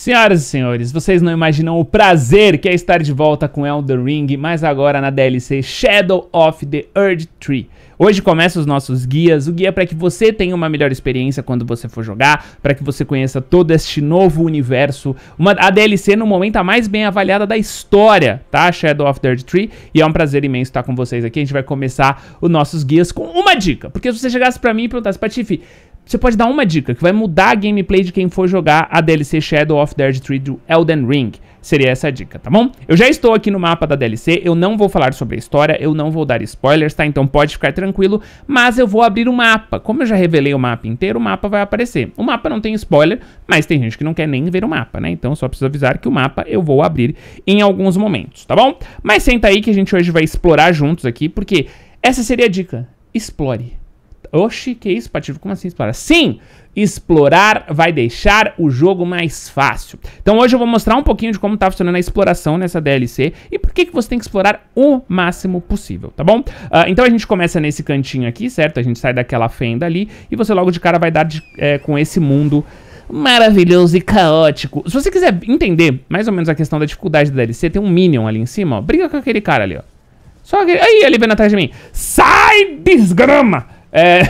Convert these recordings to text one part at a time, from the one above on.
Senhoras e senhores, vocês não imaginam o prazer que é estar de volta com Elden Ring, mas agora na DLC Shadow of the Earth Tree. Hoje começa os nossos guias, o guia para que você tenha uma melhor experiência quando você for jogar, para que você conheça todo este novo universo. Uma, a DLC no momento a mais bem avaliada da história, tá? Shadow of the Earth Tree, e é um prazer imenso estar com vocês aqui. A gente vai começar os nossos guias com uma dica, porque se você chegasse para mim e perguntasse, Patife, você pode dar uma dica que vai mudar a gameplay de quem for jogar a DLC Shadow of the Edge 3 do Elden Ring. Seria essa a dica, tá bom? Eu já estou aqui no mapa da DLC, eu não vou falar sobre a história, eu não vou dar spoilers, tá? Então pode ficar tranquilo, mas eu vou abrir o mapa. Como eu já revelei o mapa inteiro, o mapa vai aparecer. O mapa não tem spoiler, mas tem gente que não quer nem ver o mapa, né? Então só preciso avisar que o mapa eu vou abrir em alguns momentos, tá bom? Mas senta aí que a gente hoje vai explorar juntos aqui, porque essa seria a dica. Explore. Oxi, que isso, Patife? Como assim explorar? Sim, explorar vai deixar o jogo mais fácil. Então hoje eu vou mostrar um pouquinho de como tá funcionando a exploração nessa DLC e por que, que você tem que explorar o máximo possível, tá bom? Uh, então a gente começa nesse cantinho aqui, certo? A gente sai daquela fenda ali e você logo de cara vai dar de, é, com esse mundo maravilhoso e caótico. Se você quiser entender mais ou menos a questão da dificuldade da DLC, tem um Minion ali em cima, ó. Briga com aquele cara ali, ó. Só aquele... Aí, ele vem atrás de mim. Sai, desgrama! É...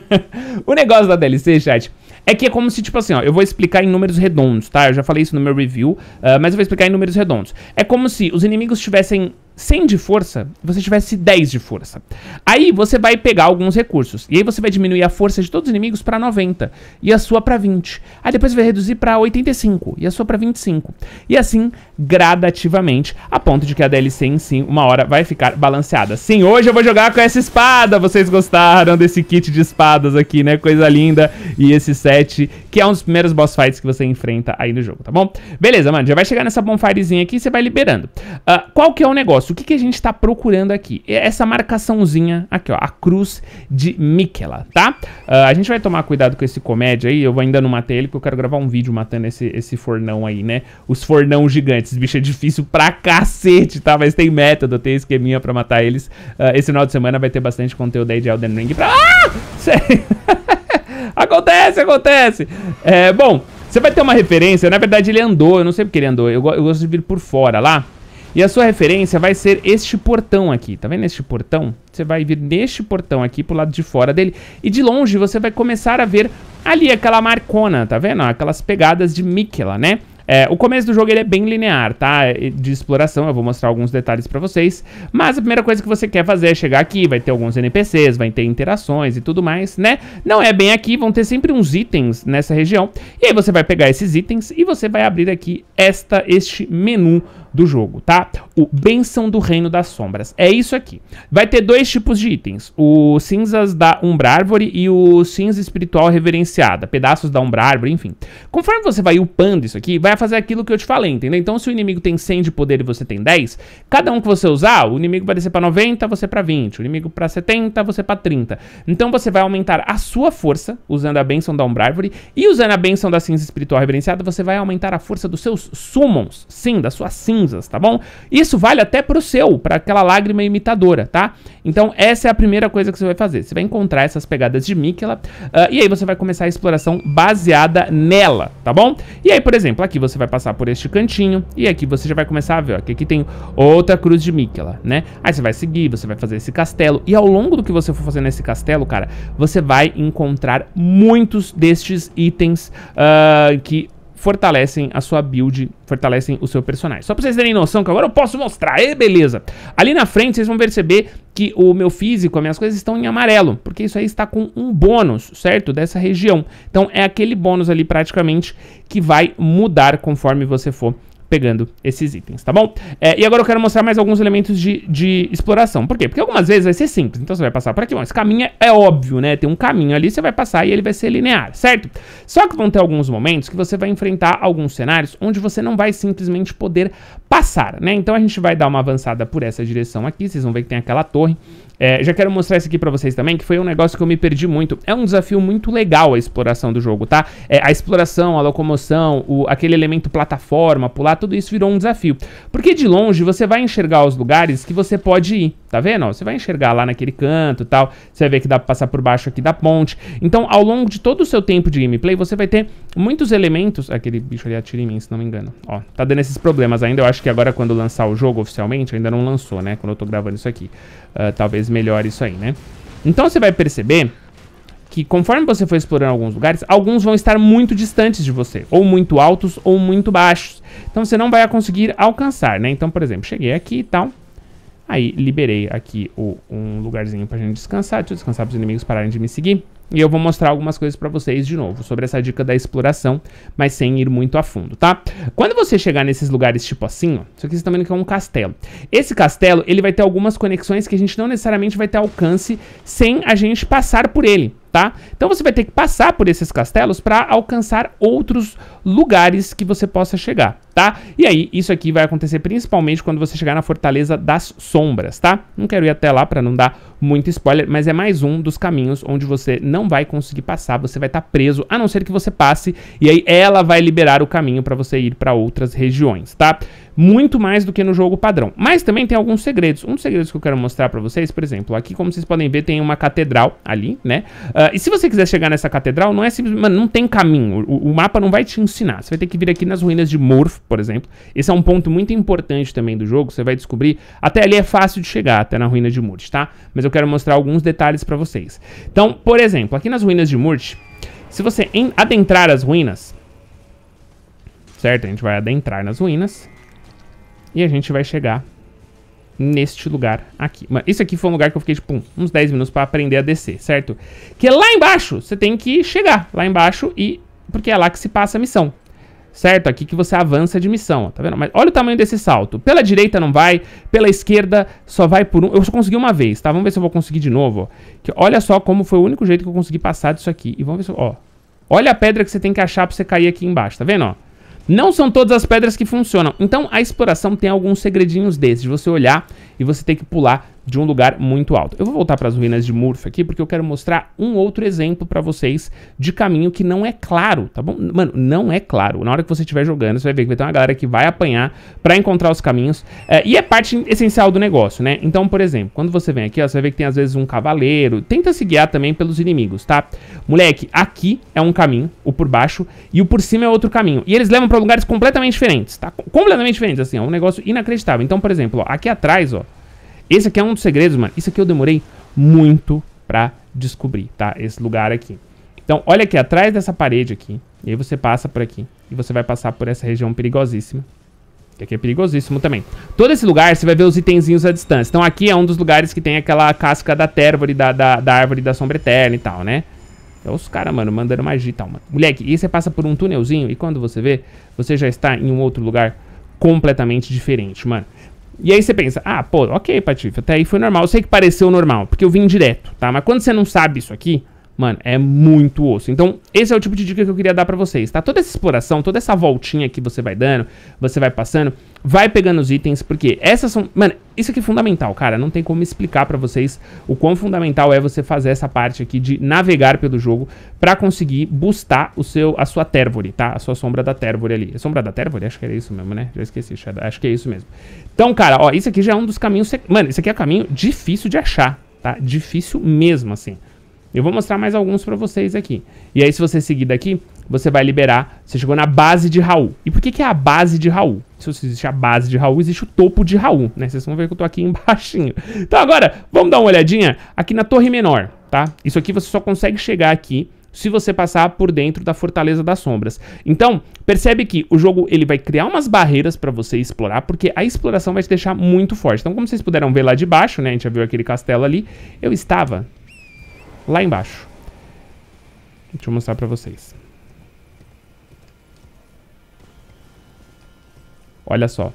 o negócio da DLC, chat, é que é como se, tipo assim, ó, eu vou explicar em números redondos, tá? Eu já falei isso no meu review, uh, mas eu vou explicar em números redondos. É como se os inimigos tivessem 100 de força, você tivesse 10 de força. Aí você vai pegar alguns recursos. E aí você vai diminuir a força de todos os inimigos para 90 e a sua para 20. Aí depois vai reduzir para 85 e a sua para 25. E assim, gradativamente, a ponto de que a DLC em si, uma hora, vai ficar balanceada. Sim, hoje eu vou jogar com essa espada. Vocês gostaram desse kit de espadas aqui, né? Coisa linda. E esse set, que é um dos primeiros boss fights que você enfrenta aí no jogo, tá bom? Beleza, mano. Já vai chegar nessa bonfirezinha aqui e você vai liberando. Uh, qual que é o negócio? propósito, o que, que a gente está procurando aqui? É essa marcaçãozinha aqui, ó, a cruz de Miquela, tá? Uh, a gente vai tomar cuidado com esse comédia aí, eu ainda não matei ele porque eu quero gravar um vídeo matando esse, esse fornão aí, né? Os fornão gigantes, bicho é difícil pra cacete, tá? Mas tem método, tem esqueminha pra matar eles. Uh, esse final de semana vai ter bastante conteúdo aí de Elden Ring pra... Ah! Sério? acontece, acontece! É, bom... Você vai ter uma referência, na verdade ele andou, eu não sei porque ele andou, eu, eu gosto de vir por fora lá, e a sua referência vai ser este portão aqui, tá vendo este portão? Você vai vir neste portão aqui pro lado de fora dele e de longe você vai começar a ver ali aquela marcona, tá vendo? Aquelas pegadas de Mikela, né? É, o começo do jogo ele é bem linear, tá? De exploração, eu vou mostrar alguns detalhes pra vocês. Mas a primeira coisa que você quer fazer é chegar aqui, vai ter alguns NPCs, vai ter interações e tudo mais, né? Não é bem aqui, vão ter sempre uns itens nessa região. E aí você vai pegar esses itens e você vai abrir aqui esta, este menu do jogo, tá? O Benção do Reino das Sombras. É isso aqui. Vai ter dois tipos de itens. O Cinzas da Umbra Árvore e o Cinza Espiritual Reverenciada. Pedaços da Umbra Árvore, enfim. Conforme você vai upando isso aqui, vai fazer aquilo que eu te falei, entendeu? Então, se o inimigo tem 100 de poder e você tem 10, cada um que você usar, o inimigo vai descer pra 90, você pra 20. O inimigo pra 70, você pra 30. Então, você vai aumentar a sua força usando a Benção da Umbra Árvore e usando a Benção da Cinza Espiritual Reverenciada, você vai aumentar a força dos seus summons. Sim, da sua cinza cinzas, tá bom? Isso vale até pro seu, para aquela lágrima imitadora, tá? Então essa é a primeira coisa que você vai fazer. Você vai encontrar essas pegadas de Mikela uh, e aí você vai começar a exploração baseada nela, tá bom? E aí, por exemplo, aqui você vai passar por este cantinho e aqui você já vai começar a ver, ó, que aqui tem outra cruz de Mikela, né? Aí você vai seguir, você vai fazer esse castelo e ao longo do que você for fazer nesse castelo, cara, você vai encontrar muitos destes itens uh, que fortalecem a sua build, fortalecem o seu personagem. Só pra vocês terem noção que agora eu posso mostrar, e beleza. Ali na frente vocês vão perceber que o meu físico, as minhas coisas estão em amarelo, porque isso aí está com um bônus, certo? Dessa região. Então é aquele bônus ali praticamente que vai mudar conforme você for pegando esses itens, tá bom? É, e agora eu quero mostrar mais alguns elementos de, de exploração. Por quê? Porque algumas vezes vai ser simples. Então você vai passar por aqui. Bom, esse caminho é, é óbvio, né? Tem um caminho ali, você vai passar e ele vai ser linear, certo? Só que vão ter alguns momentos que você vai enfrentar alguns cenários onde você não vai simplesmente poder passar, né? Então a gente vai dar uma avançada por essa direção aqui. Vocês vão ver que tem aquela torre. É, já quero mostrar isso aqui para vocês também, que foi um negócio que eu me perdi muito. É um desafio muito legal a exploração do jogo, tá? É, a exploração, a locomoção, o, aquele elemento plataforma, pular, tudo isso virou um desafio. Porque de longe você vai enxergar os lugares que você pode ir. Tá vendo? Você vai enxergar lá naquele canto tal. Você vai ver que dá pra passar por baixo aqui da ponte. Então, ao longo de todo o seu tempo de gameplay, você vai ter muitos elementos... Aquele bicho ali atira em mim, se não me engano. Ó, tá dando esses problemas ainda. Eu acho que agora, quando lançar o jogo oficialmente, ainda não lançou, né? Quando eu tô gravando isso aqui. Uh, talvez melhore isso aí, né? Então, você vai perceber que conforme você for explorando alguns lugares, alguns vão estar muito distantes de você, ou muito altos ou muito baixos. Então você não vai conseguir alcançar, né? Então, por exemplo, cheguei aqui e tal, Aí liberei aqui o, um lugarzinho pra gente descansar. Deixa eu descansar para os inimigos pararem de me seguir. E eu vou mostrar algumas coisas para vocês de novo sobre essa dica da exploração, mas sem ir muito a fundo, tá? Quando você chegar nesses lugares tipo assim, ó, isso aqui vendo também é um castelo. Esse castelo, ele vai ter algumas conexões que a gente não necessariamente vai ter alcance sem a gente passar por ele, tá? Então você vai ter que passar por esses castelos para alcançar outros lugares que você possa chegar tá? E aí, isso aqui vai acontecer principalmente quando você chegar na Fortaleza das Sombras, tá? Não quero ir até lá para não dar muito spoiler, mas é mais um dos caminhos onde você não vai conseguir passar, você vai estar tá preso, a não ser que você passe, e aí ela vai liberar o caminho para você ir para outras regiões, tá? Muito mais do que no jogo padrão. Mas também tem alguns segredos. Um dos segredos que eu quero mostrar para vocês, por exemplo, aqui como vocês podem ver tem uma catedral ali, né? Uh, e se você quiser chegar nessa catedral, não é simplesmente, mano, não tem caminho, o, o mapa não vai te ensinar, você vai ter que vir aqui nas ruínas de Morph, por exemplo. Esse é um ponto muito importante também do jogo, você vai descobrir. Até ali é fácil de chegar, até na ruína de Murt, tá? Mas eu quero mostrar alguns detalhes para vocês. Então, por exemplo, aqui nas ruínas de Murt, se você adentrar as ruínas, certo? A gente vai adentrar nas ruínas e a gente vai chegar neste lugar aqui. Mas isso aqui foi um lugar que eu fiquei, tipo, uns 10 minutos para aprender a descer, certo? Que lá embaixo, você tem que chegar lá embaixo e... Porque é lá que se passa a missão, certo? Aqui que você avança de missão, ó, tá vendo? Mas olha o tamanho desse salto. Pela direita não vai, pela esquerda só vai por um... Eu só consegui uma vez, tá? Vamos ver se eu vou conseguir de novo, ó. Que, olha só como foi o único jeito que eu consegui passar disso aqui. E vamos ver se... Ó, olha a pedra que você tem que achar pra você cair aqui embaixo, tá vendo, ó? Não são todas as pedras que funcionam. Então, a exploração tem alguns segredinhos desses. De você olhar e você tem que pular de um lugar muito alto. Eu vou voltar para as ruínas de Murph aqui porque eu quero mostrar um outro exemplo para vocês de caminho que não é claro, tá bom? Mano, não é claro. Na hora que você estiver jogando, você vai ver que vai ter uma galera que vai apanhar para encontrar os caminhos. É, e é parte essencial do negócio, né? Então, por exemplo, quando você vem aqui, ó, você vai ver que tem às vezes um cavaleiro. Tenta se guiar também pelos inimigos, tá? Moleque, aqui é um caminho, o por baixo, e o por cima é outro caminho. E eles levam para lugares completamente diferentes, tá? Completamente diferentes, assim, é um negócio inacreditável. Então, por exemplo, ó, aqui atrás, ó, esse aqui é um dos segredos, mano. Isso aqui eu demorei muito pra descobrir, tá? Esse lugar aqui. Então, olha aqui, atrás dessa parede aqui. E aí você passa por aqui. E você vai passar por essa região perigosíssima. Que aqui é perigosíssimo também. Todo esse lugar, você vai ver os itenzinhos à distância. Então, aqui é um dos lugares que tem aquela casca da térvore, da, da, da árvore da sombra eterna e tal, né? É os caras, mano, mandando magia e tal, mano. Moleque, e você passa por um túnelzinho e quando você vê, você já está em um outro lugar completamente diferente, mano. E aí você pensa, ah, pô, ok, Patife, até aí foi normal. Eu sei que pareceu normal, porque eu vim direto, tá? Mas quando você não sabe isso aqui, Mano, é muito osso. Então, esse é o tipo de dica que eu queria dar para vocês, tá? Toda essa exploração, toda essa voltinha que você vai dando, você vai passando, vai pegando os itens, porque essas são... Mano, isso aqui é fundamental, cara. Não tem como explicar para vocês o quão fundamental é você fazer essa parte aqui de navegar pelo jogo para conseguir bustar o seu, a sua Tervore, tá? A sua Sombra da Tervore ali. A é sombra da Tervore? Acho que era isso mesmo, né? Já esqueci, acho que é isso mesmo. Então, cara, ó, isso aqui já é um dos caminhos... Mano, isso aqui é um caminho difícil de achar, tá? Difícil mesmo, assim. Eu vou mostrar mais alguns para vocês aqui. E aí, se você seguir daqui, você vai liberar... Você chegou na base de Raul. E por que, que é a base de Raul? Se existe a base de Raul, existe o topo de Raul, né? Vocês vão ver que eu tô aqui embaixinho. Então agora, vamos dar uma olhadinha aqui na Torre Menor, tá? Isso aqui você só consegue chegar aqui se você passar por dentro da Fortaleza das Sombras. Então, percebe que o jogo ele vai criar umas barreiras para você explorar, porque a exploração vai te deixar muito forte. Então, como vocês puderam ver lá de baixo, né, a gente já viu aquele castelo ali, eu estava lá embaixo. Deixa eu mostrar pra vocês. Olha só.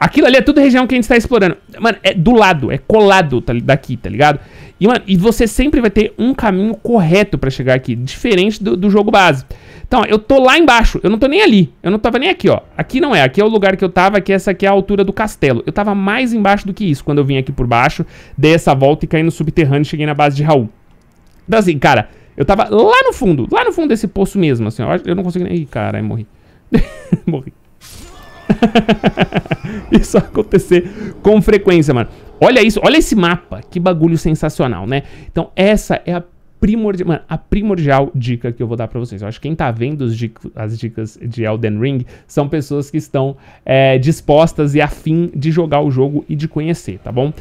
Aquilo ali é tudo região que a gente está explorando. Mano, é do lado, é colado tá, daqui, tá ligado? E, mano, e você sempre vai ter um caminho correto pra chegar aqui, diferente do, do jogo base. Então, ó, eu tô lá embaixo, eu não tô nem ali, eu não tava nem aqui, ó. Aqui não é, aqui é o lugar que eu tava, que essa aqui é a altura do castelo. Eu tava mais embaixo do que isso quando eu vim aqui por baixo, dei essa volta e caí no subterrâneo e cheguei na base de Raul. Então assim, cara, eu tava lá no fundo, lá no fundo desse poço mesmo, assim, ó. Eu não consegui nem... Ih, caralho, morri. morri. isso acontecer com frequência, mano. Olha isso, olha esse mapa. Que bagulho sensacional, né? Então essa é a primordial, mano, a primordial dica que eu vou dar para vocês. Eu acho que quem tá vendo as dicas de Elden Ring são pessoas que estão é, dispostas e afim de jogar o jogo e de conhecer, tá bom?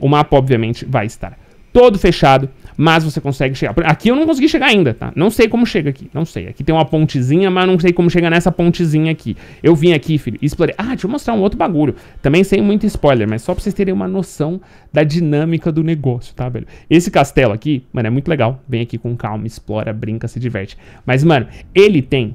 O mapa, obviamente, vai estar todo fechado, mas você consegue chegar. Aqui eu não consegui chegar ainda, tá? Não sei como chega aqui, não sei. Aqui tem uma pontezinha, mas não sei como chega nessa pontezinha aqui. Eu vim aqui, filho, explorei. Ah, deixa eu mostrar um outro bagulho. Também sem muito spoiler, mas só pra vocês terem uma noção da dinâmica do negócio, tá, velho? Esse castelo aqui, mano, é muito legal. Vem aqui com calma, explora, brinca, se diverte. Mas, mano, ele tem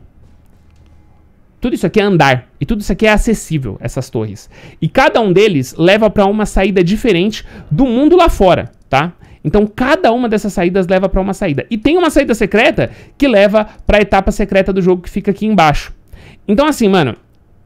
tudo isso aqui é andar e tudo isso aqui é acessível, essas torres. E cada um deles leva para uma saída diferente do mundo lá fora, tá? Então cada uma dessas saídas leva para uma saída. E tem uma saída secreta que leva para a etapa secreta do jogo que fica aqui embaixo. Então assim, mano,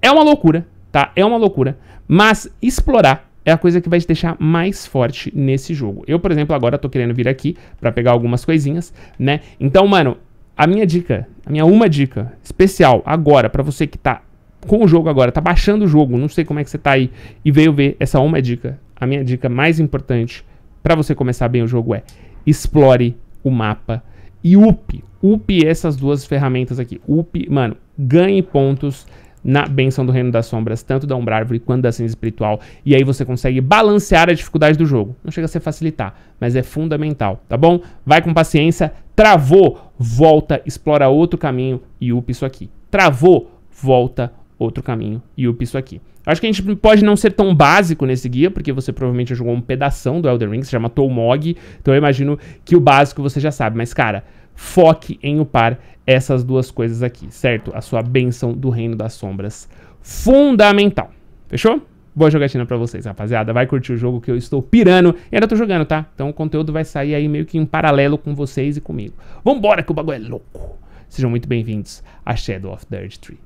é uma loucura, tá? É uma loucura, mas explorar é a coisa que vai te deixar mais forte nesse jogo. Eu, por exemplo, agora tô querendo vir aqui para pegar algumas coisinhas, né? Então, mano, a minha dica, a minha uma dica especial agora para você que tá com o jogo agora, tá baixando o jogo, não sei como é que você tá aí e veio ver essa uma dica. A minha dica mais importante para você começar bem o jogo é explore o mapa e up. Up essas duas ferramentas aqui. Up, mano, ganhe pontos na benção do Reino das Sombras, tanto da Umbra Árvore quanto da Cinza Espiritual. E aí você consegue balancear a dificuldade do jogo. Não chega a ser facilitar, mas é fundamental, tá bom? Vai com paciência, travou, volta, explora outro caminho e up isso aqui. Travou, volta, outro caminho e up isso aqui. Acho que a gente pode não ser tão básico nesse guia, porque você provavelmente já jogou um pedaço do Elden Ring, você já matou o Mog, então eu imagino que o básico você já sabe. Mas, cara, foque em upar essas duas coisas aqui, certo? A sua bênção do Reino das Sombras. Fundamental. Fechou? Boa jogatina pra vocês, rapaziada. Vai curtir o jogo que eu estou pirando. E ainda tô jogando, tá? Então o conteúdo vai sair aí meio que em paralelo com vocês e comigo. Vambora que o bagulho é louco. Sejam muito bem-vindos a Shadow of the Earth 3.